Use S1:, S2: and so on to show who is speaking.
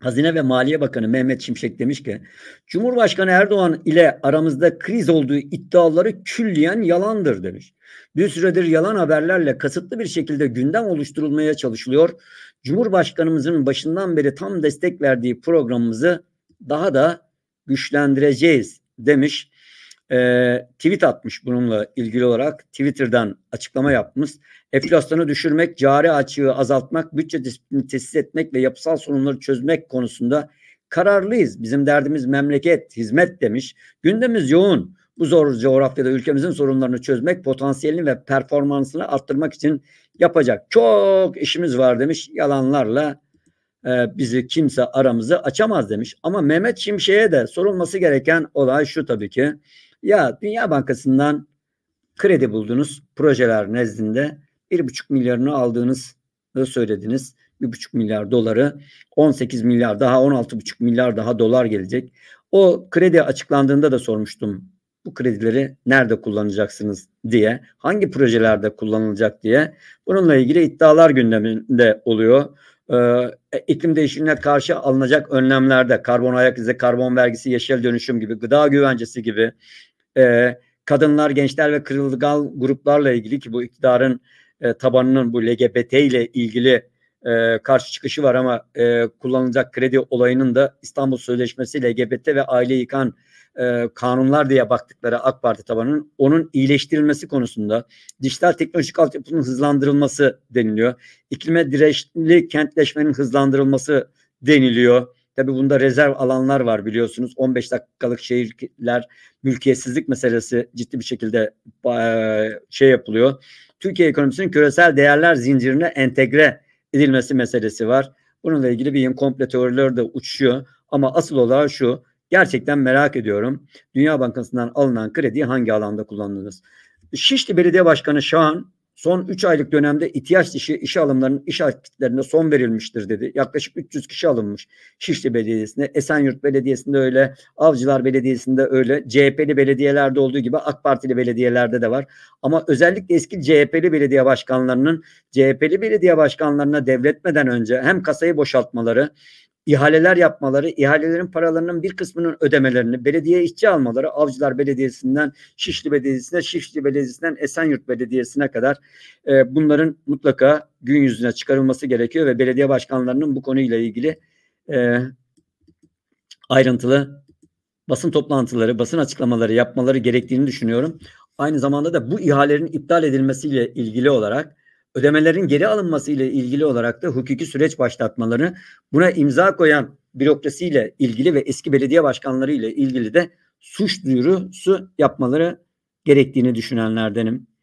S1: Hazine ve Maliye Bakanı Mehmet Şimşek demiş ki Cumhurbaşkanı Erdoğan ile aramızda kriz olduğu iddiaları külliyen yalandır demiş. Bir süredir yalan haberlerle kasıtlı bir şekilde gündem oluşturulmaya çalışılıyor. Cumhurbaşkanımızın başından beri tam destek verdiği programımızı daha da güçlendireceğiz demiş e, tweet atmış bununla ilgili olarak Twitter'dan açıklama yapmış. Enflasyonu düşürmek, cari açığı azaltmak, bütçe disiplini tesis etmek ve yapısal sorunları çözmek konusunda kararlıyız. Bizim derdimiz memleket, hizmet demiş. Gündemimiz yoğun. Bu zor coğrafyada ülkemizin sorunlarını çözmek, potansiyelini ve performansını arttırmak için yapacak çok işimiz var demiş. Yalanlarla e, bizi kimse aramızı açamaz demiş. Ama Mehmet Şimşek'e de sorulması gereken olay şu tabii ki. Ya Dünya Bankası'ndan kredi buldunuz projeler nezdinde. bir buçuk milyarını aldığınız söylediniz. bir buçuk milyar doları 18 milyar daha 16 buçuk milyar daha dolar gelecek. O kredi açıklandığında da sormuştum bu kredileri nerede kullanacaksınız diye, hangi projelerde kullanılacak diye bununla ilgili iddialar gündeminde oluyor. Ee, e, iklim değişikliğine karşı alınacak önlemlerde karbon ayak izi, karbon vergisi, yeşil dönüşüm gibi, gıda güvencesi gibi e, kadınlar, gençler ve kırılgan gruplarla ilgili ki bu iktidarın e, tabanının bu LGBT ile ilgili e, karşı çıkışı var ama e, kullanılacak kredi olayının da İstanbul Sözleşmesi, LGBT ve aile yıkan e, kanunlar diye baktıkları AK Parti tabanının onun iyileştirilmesi konusunda dijital teknolojik altyapının hızlandırılması deniliyor. İklime dirençli kentleşmenin hızlandırılması deniliyor. Tabi bunda rezerv alanlar var biliyorsunuz. 15 dakikalık şehirler mülkiyetsizlik meselesi ciddi bir şekilde e, şey yapılıyor. Türkiye ekonomisinin küresel değerler zincirine entegre edilmesi meselesi var. Bununla ilgili bir komple teorileri de uçuyor. Ama asıl olarak şu, gerçekten merak ediyorum. Dünya Bankası'ndan alınan krediyi hangi alanda kullandınız? Şişli Belediye Başkanı Şahan son 3 aylık dönemde ihtiyaç dışı işe alımlarının iş akitlerine son verilmiştir dedi. Yaklaşık 300 kişi alınmış Şişli Belediyesi'nde, Esenyurt Belediyesi'nde öyle, Avcılar Belediyesi'nde öyle, CHP'li belediyelerde olduğu gibi AK Partili belediyelerde de var. Ama özellikle eski CHP'li belediye başkanlarının CHP'li belediye başkanlarına devletmeden önce hem kasayı boşaltmaları ihaleler yapmaları, ihalelerin paralarının bir kısmının ödemelerini, belediye işçi almaları, Avcılar Belediyesi'nden Şişli Belediyesi'ne, Şişli Belediyesi'nden Esenyurt Belediyesi'ne kadar e, bunların mutlaka gün yüzüne çıkarılması gerekiyor ve belediye başkanlarının bu konuyla ilgili e, ayrıntılı basın toplantıları, basın açıklamaları yapmaları gerektiğini düşünüyorum. Aynı zamanda da bu ihalelerin iptal edilmesiyle ilgili olarak ödemelerin geri alınması ile ilgili olarak da hukuki süreç başlatmaları buna imza koyan bürokrasiyle ilgili ve eski belediye başkanları ile ilgili de suç duyurusu yapmaları gerektiğini düşünenlerdenim.